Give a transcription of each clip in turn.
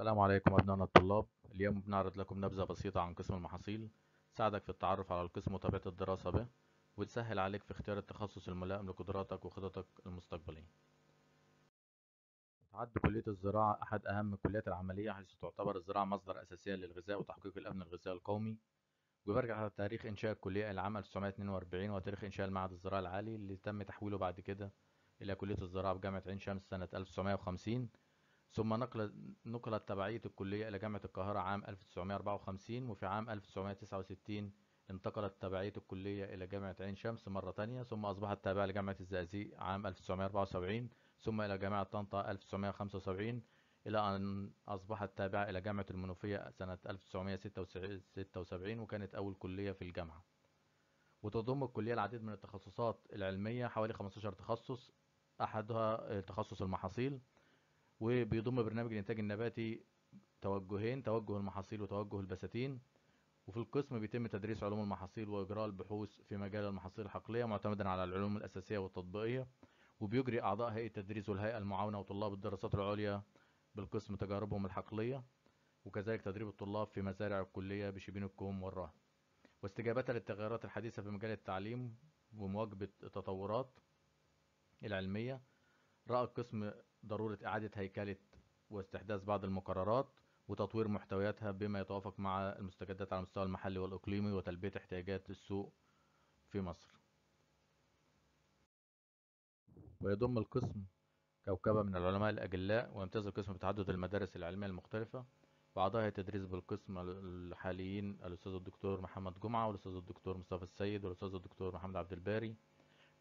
السلام عليكم أبنائنا الطلاب اليوم بنعرض لكم نبذة بسيطة عن قسم المحاصيل تساعدك في التعرف على القسم وطبيعة الدراسة به وتسهل عليك في اختيار التخصص الملائم لقدراتك وخططك المستقبلية تعد كلية الزراعة أحد أهم الكليات العملية حيث تعتبر الزراعة مصدر أساسي للغذاء وتحقيق الأمن الغذائي القومي وبرجع على تاريخ إنشاء الكلية العام 1942 وتاريخ إنشاء المعهد الزراعي العالي اللي تم تحويله بعد كده إلى كلية الزراعة بجامعة عين شمس سنة 1950 ثم نقل نقلت تبعية الكلية إلى جامعة القاهرة عام 1954 وفي عام 1969 انتقلت تبعية الكلية إلى جامعة عين شمس مرة تانية ثم أصبحت تابعة لجامعة الزقازيق عام 1974 ثم إلى جامعة طنطا 1975 إلى أن أصبحت تابعة إلى جامعة المنوفية سنة 1976 وكانت أول كلية في الجامعة وتضم الكلية العديد من التخصصات العلمية حوالي 15 تخصص أحدها تخصص المحاصيل وبيضم برنامج الانتاج النباتي توجهين توجه المحاصيل وتوجه البساتين وفي القسم بيتم تدريس علوم المحاصيل واجراء البحوث في مجال المحاصيل الحقليه معتمدا على العلوم الاساسيه والتطبيقيه وبيجري اعضاء هيئه التدريس والهيئه المعاونه وطلاب الدراسات العليا بالقسم تجاربهم الحقليه وكذلك تدريب الطلاب في مزارع الكليه بشبين الكوم والراهن واستجابه للتغيرات الحديثه في مجال التعليم ومواكبه التطورات العلميه راى القسم ضرورة إعادة هيكلة واستحداث بعض المقررات وتطوير محتوياتها بما يتوافق مع المستجدات على المستوى المحلي والإقليمي وتلبية احتياجات السوق في مصر ويضم القسم كوكبة من العلماء الأجلاء ويمتاز القسم بتعدد المدارس العلمية المختلفة وأعضاء هيئة تدريس بالقسم الحاليين الأستاذ الدكتور محمد جمعة والأستاذ الدكتور مصطفى السيد والأستاذ الدكتور محمد عبد الباري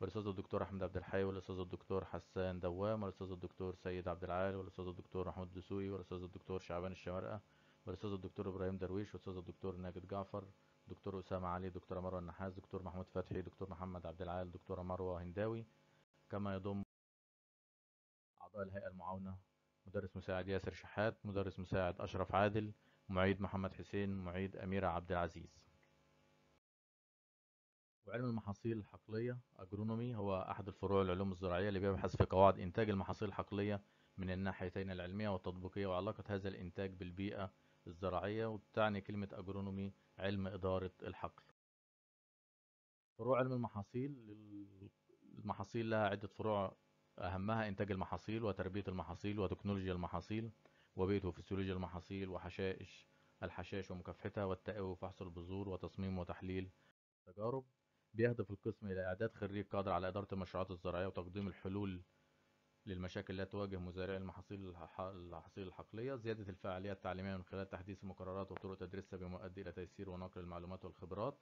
والاستاذ الدكتور احمد عبد الحي والاستاذ الدكتور حسان دوام والاستاذ الدكتور سيد عبد العال والاستاذ الدكتور محمود دسوقي والاستاذ الدكتور شعبان الشمرقه والاستاذ الدكتور ابراهيم درويش والاستاذ الدكتور ناجد جعفر دكتور اسامه علي دكتور مروه النحاس دكتور محمود فتحي دكتور محمد عبد العال دكتوره مروه هنداوي كما يضم اعضاء الهيئه المعاونه مدرس مساعد ياسر شحات مدرس مساعد اشرف عادل معيد محمد حسين معيد اميره عبد العزيز وعلم المحاصيل الحقلية أجرونومي هو أحد الفروع العلوم الزراعية اللي بيبحث في قواعد إنتاج المحاصيل الحقلية من الناحيتين العلمية والتطبيقية وعلاقة هذا الإنتاج بالبيئة الزراعية وتعني كلمة أجرونومي علم إدارة الحقل فروع علم المحاصيل المحاصيل لها عدة فروع أهمها إنتاج المحاصيل وتربية المحاصيل وتكنولوجيا المحاصيل وبيئة وفسيولوجيا المحاصيل وحشائش الحشائش ومكافحتها والتأوي وفحص البذور وتصميم وتحليل التجارب بيهدف القسم إلى إعداد خريج قادر على إدارة المشروعات الزراعية وتقديم الحلول للمشاكل التي تواجه مزارعي المحاصيل الحصيل الحقلية زيادة الفعالية التعليمية من خلال تحديث المقررات وطرق تدريسها بما يؤدي إلى تيسير ونقل المعلومات والخبرات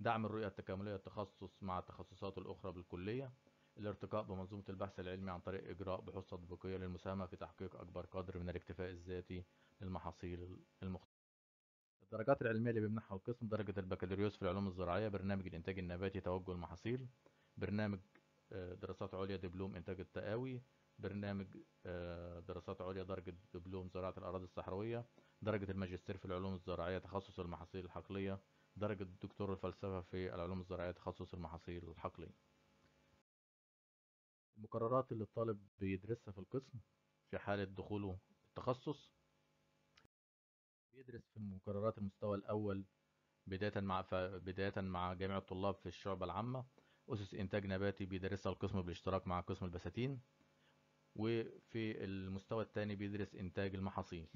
دعم الرؤية التكاملية التخصص مع التخصصات الأخرى بالكلية الارتقاء بمنظومة البحث العلمي عن طريق إجراء بحوث تطبيقية للمساهمة في تحقيق أكبر قدر من الاكتفاء الذاتي للمحاصيل المختلفة الدرجات العلمية اللي بيمنحها القسم درجة البكالوريوس في العلوم الزراعية برنامج الإنتاج النباتي توجه المحاصيل برنامج آه، دراسات عليا دبلوم إنتاج التقاوي برنامج آه، دراسات عليا درجة دبلوم زراعة الأراضي الصحراوية درجة الماجستير في العلوم الزراعية تخصص المحاصيل الحقلية درجة الدكتور الفلسفة في العلوم الزراعية تخصص المحاصيل الحقلية المقررات اللي الطالب بيدرسها في القسم في حالة دخوله التخصص بيدرس في مقررات المستوى الأول بداية مع ف... بداية مع جامعة الطلاب في الشعبة العامة أسس إنتاج نباتي بيدرسها القسم بالاشتراك مع قسم البساتين وفي المستوى الثاني بيدرس إنتاج المحاصيل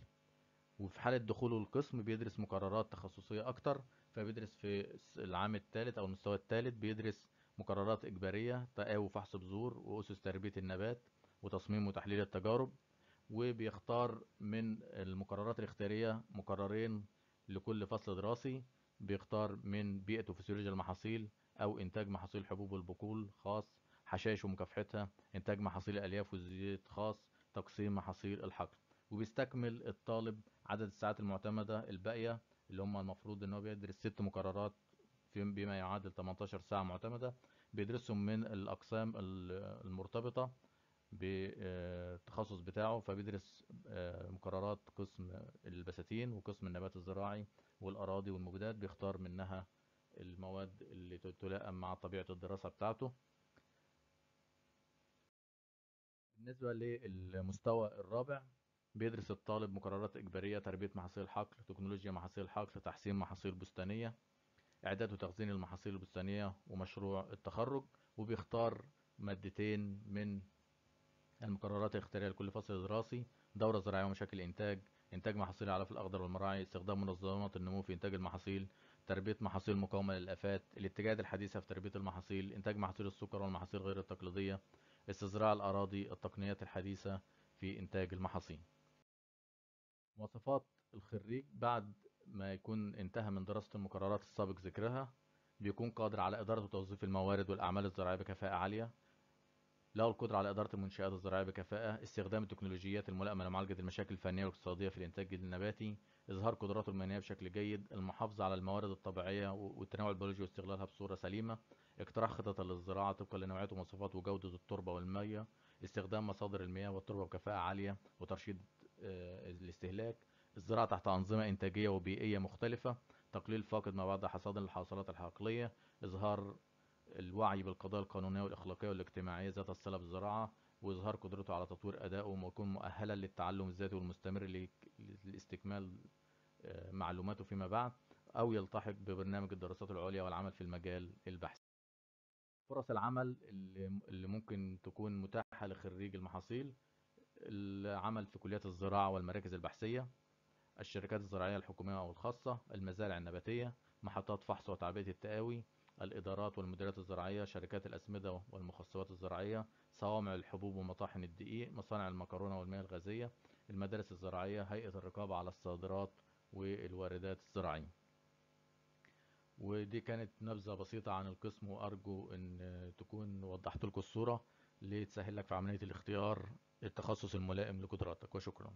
وفي حالة دخوله القسم بيدرس مقررات تخصصية أكتر فبيدرس في العام الثالث أو المستوى الثالث بيدرس مقررات إجبارية تقاوي وفحص بذور وأسس تربية النبات وتصميم وتحليل التجارب وبيختار من المقررات الاختيارية مقررين لكل فصل دراسي بيختار من بيئة وفسيولوجيا المحاصيل أو إنتاج محاصيل حبوب والبقول خاص حشائش ومكافحتها إنتاج محاصيل الألياف والزيت خاص تقسيم محاصيل الحقل وبيستكمل الطالب عدد الساعات المعتمدة الباقية اللي هم المفروض إن هو بيدرس ست مقررات بما يعادل 18 ساعة معتمدة بيدرسهم من الأقسام المرتبطة بالتخصص بتاعه فبيدرس آه، مقررات قسم البساتين وقسم النبات الزراعي والأراضي والمبيدات بيختار منها المواد اللي تلائم مع طبيعة الدراسة بتاعته بالنسبة للمستوى الرابع بيدرس الطالب مقررات إجبارية تربية محاصيل حقل تكنولوجيا محاصيل حقل تحسين محاصيل بستانية إعداد وتخزين المحاصيل البستانية ومشروع التخرج وبيختار مادتين من المقررات الاختيارية لكل فصل دراسي دورة زراعية ومشاكل إنتاج إنتاج محاصيل على الأخضر والمراعي استخدام منظمات النمو في إنتاج المحاصيل تربية محاصيل مقاومة للآفات الاتجاهات الحديثة في تربية المحاصيل إنتاج محاصيل السكر والمحاصيل غير التقليدية استزراع الأراضي التقنيات الحديثة في إنتاج المحاصيل مواصفات الخريج بعد ما يكون انتهى من دراسة المقررات السابق ذكرها بيكون قادر على إدارة وتوظيف الموارد والأعمال الزراعية بكفاءة عالية له القدرة على إدارة المنشآت الزراعية بكفاءة استخدام التكنولوجيات الملائمة لمعالجة المشاكل الفنية والاقتصادية في الإنتاج النباتي إظهار قدراته المهنية بشكل جيد المحافظة على الموارد الطبيعية والتنوع البيولوجي واستغلالها بصورة سليمة اقتراح خطط للزراعة طبقا لنوعية ومواصفات وجودة التربة والمية استخدام مصادر المياه والتربة بكفاءة عالية وترشيد آه، الاستهلاك الزراعة تحت أنظمة إنتاجية وبيئية مختلفة تقليل فاقد ما بعد حصاد الحاصلات الحقلية إظهار الوعي بالقضايا القانونية والأخلاقية والاجتماعية ذات الصلة بالزراعة وإظهار قدرته على تطوير أدائه ويكون مؤهلا للتعلم الذاتي والمستمر لاستكمال آه، معلوماته فيما بعد أو يلتحق ببرنامج الدراسات العليا والعمل في المجال البحثي فرص العمل اللي ممكن تكون متاحة لخريج المحاصيل العمل في كليات الزراعة والمراكز البحثية الشركات الزراعية الحكومية أو الخاصة المزارع النباتية محطات فحص وتعبئة التقاوي الإدارات والمديرات الزراعية شركات الأسمدة والمخصبات الزراعية صوامع الحبوب ومطاحن الدقيق مصانع المكرونة والمياه الغازية المدارس الزراعية هيئة الرقابة على الصادرات والواردات الزراعية ودي كانت نبذة بسيطة عن القسم وأرجو أن تكون وضحت لكم الصورة لتسهل لك في عملية الاختيار التخصص الملائم لقدراتك وشكرا